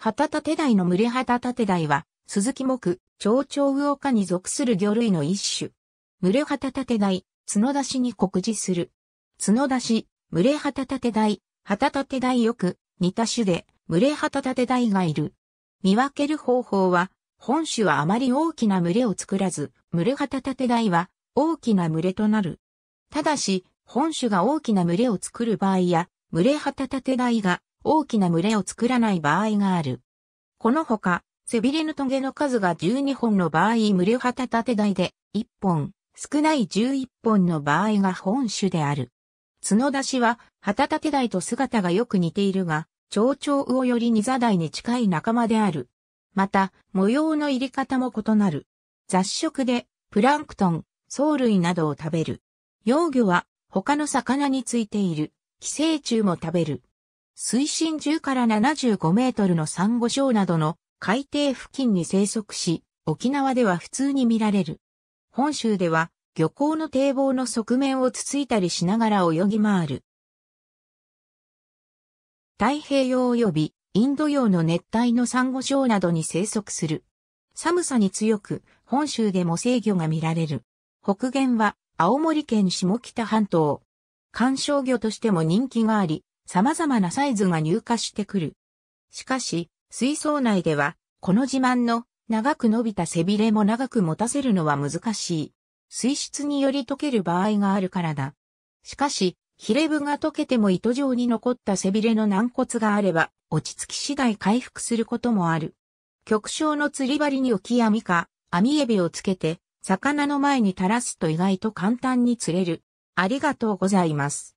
旗立台の群れ旗立台は、鈴木木、蝶々魚科に属する魚類の一種。群れ旗立台、角出しに告示する。角出し、群れ旗立台、旗立台よく、似た種で、群れ旗立台がいる。見分ける方法は、本種はあまり大きな群れを作らず、群れ旗立台は大きな群れとなる。ただし、本種が大きな群れを作る場合や、群れ旗立台が大きな群れを作らない場合がある。このほか、背びれのトゲの数が12本の場合群れ旗立て台で1本、少ない11本の場合が本種である。角出しは旗立て台と姿がよく似ているが、蝶々魚よりニザ台に近い仲間である。また、模様の入り方も異なる。雑食で、プランクトン、藻類などを食べる。幼魚は他の魚についている。寄生虫も食べる。水深10から75メートルのサンゴ礁などの海底付近に生息し、沖縄では普通に見られる。本州では漁港の堤防の側面をつついたりしながら泳ぎ回る。太平洋及びインド洋の熱帯のサンゴ礁などに生息する。寒さに強く、本州でも制御が見られる。北限は青森県下北半島。観賞魚としても人気があり、様々なサイズが入荷してくる。しかし、水槽内では、この自慢の長く伸びた背びれも長く持たせるのは難しい。水質により溶ける場合があるからだ。しかし、ヒレブが溶けても糸状に残った背びれの軟骨があれば、落ち着き次第回復することもある。極小の釣り針に置き網か、網エビをつけて、魚の前に垂らすと意外と簡単に釣れる。ありがとうございます。